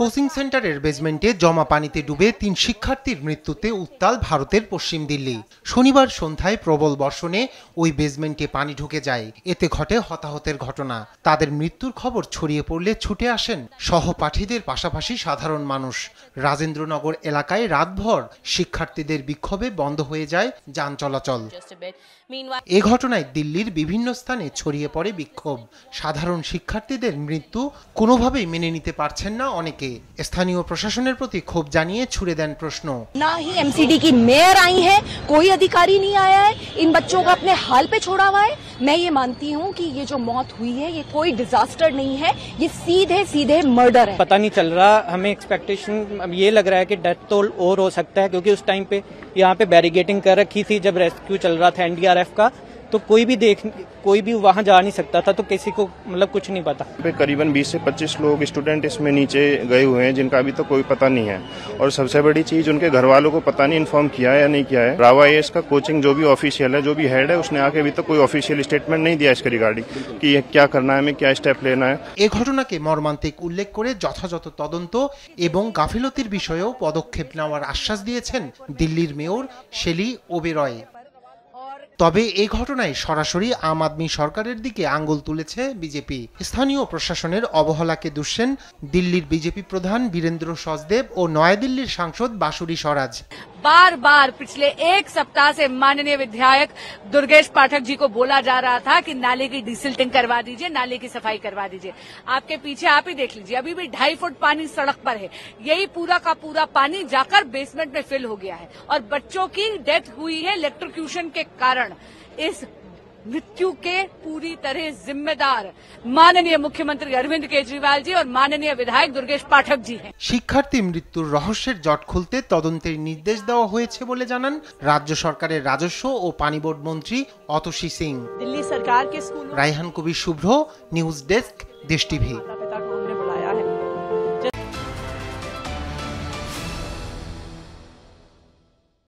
coaching সেন্টারের বেজমেন্টে জমা পানিতে ডুবে তিন শিক্ষার্থীর মৃত্যুতে উত্তাল ভারতের পশ্চিম দিল্লি শনিবার সন্ধ্যায় প্রবল বর্ষণে ওই বেজমেন্টে পানি ঢুকে যায় এতে ঘটে হতাহতের ঘটনা তাদের মৃত্যুর খবর ছড়িয়ে পড়লে ছুটে আসেন সহপাঠীদের পাশাপাশি সাধারণ মানুষ রাজেন্দ্রনগর এলাকায় রাতভর শিক্ষার্থীদের বিক্ষোভে বন্ধ হয়ে যায় যান চলাচল এ ঘটনায় দিল্লির বিভিন্ন স্থানে ছড়িয়ে পড়ে বিক্ষোভ সাধারণ শিক্ষার্থীদের মৃত্যু কোনোভাবেই মেনে নিতে পারছেন না অনেকে স্থানীয় প্রশাসনের প্রতি ক্ষোভ জানিয়ে ছুড়ে দেন প্রশ্ন ना ही एमसीडी की मेयर आई है कोई अधिकारी नहीं आया है इन बच्चों को अपने हाल पे छोड़ा हुआ है मैं ये मानती हूँ कि ये जो मौत हुई है ये कोई डिजास्टर नहीं है ये सीधे सीधे मर्डर है पता नहीं चल रहा हमें एक्सपेक्टेशन अब ये लग रहा है कि डेथ टोल और हो सकता है क्योंकि उस टाइम पे यहाँ पे बैरिगेटिंग कर रखी थी जब रेस्क्यू चल रहा था एनडीआरएफ का तो कोई भी देख कोई भी वहाँ जा नहीं सकता था तो किसी को मतलब कुछ नहीं पता करीबन 20 से 25 लोग स्टूडेंट इसमें नीचे गए हुए हैं जिनका अभी तो कोई पता नहीं है और सबसे बड़ी चीज उनके घर वालों को पता नहीं इन्फॉर्म किया है या नहीं किया है रावा एस का कोचिंग जो भी ऑफिशियल है जो भी हेड है उसने आके अभी तो कोई ऑफिशियल स्टेटमेंट नहीं दिया इसके रिगार्डिंग की क्या करना है हमें क्या स्टेप लेना है घटना के मर्मान्तिक उल्लेख कर यथाथ तदंत এবং গাফিলতির বিষয়েও পদক্ষেপ নেওয়ার আশ্বাস দিয়েছেন দিল্লির মেয়র শেলি ওবেরয় তবে এই ঘটনায় সরাসরি আম আদমি সরকারের দিকে আঙ্গুল তুলেছে বিজেপি স্থানীয় প্রশাসনের অবহেলাকে দুষছেন দিল্লির বিজেপি প্রধান বীরেন্দ্র সচদেব ও নয়াদিল্লির সাংসদ বাসুরি স্বরাজ बार बार पिछले एक सप्ताह से माननीय विधायक दुर्गेश पाठक जी को बोला जा रहा था कि नाले की डिसिल्टिंग करवा दीजिए नाले की सफाई करवा दीजिए आपके पीछे आप ही देख लीजिए अभी भी ढाई फुट पानी सड़क पर है यही पूरा का पूरा पानी जाकर बेसमेंट में फिल हो गया है और बच्चों की डेथ हुई है इलेक्ट्रोक्यूशन के कारण इस मृत्यु के पूरी तरह जिम्मेदार माननीय মুখ্যমন্ত্রী অরবিন্দ কেজরিওয়াল জি আর মাননীয় বিধায়ক দুর্গেশ পাঠক জি শিক্ষার্থী মৃত্যুর রহস্যের জট খুলতে তদন্তের নির্দেশ দেওয়া হয়েছে বলে জানান রাজ্য সরকারের রাজস্ব ও পানি বোর্ড মন্ত্রী অতসী সিং দিল্লি সরকার কে school Raihan Kabir Shubhra news desk Desh TV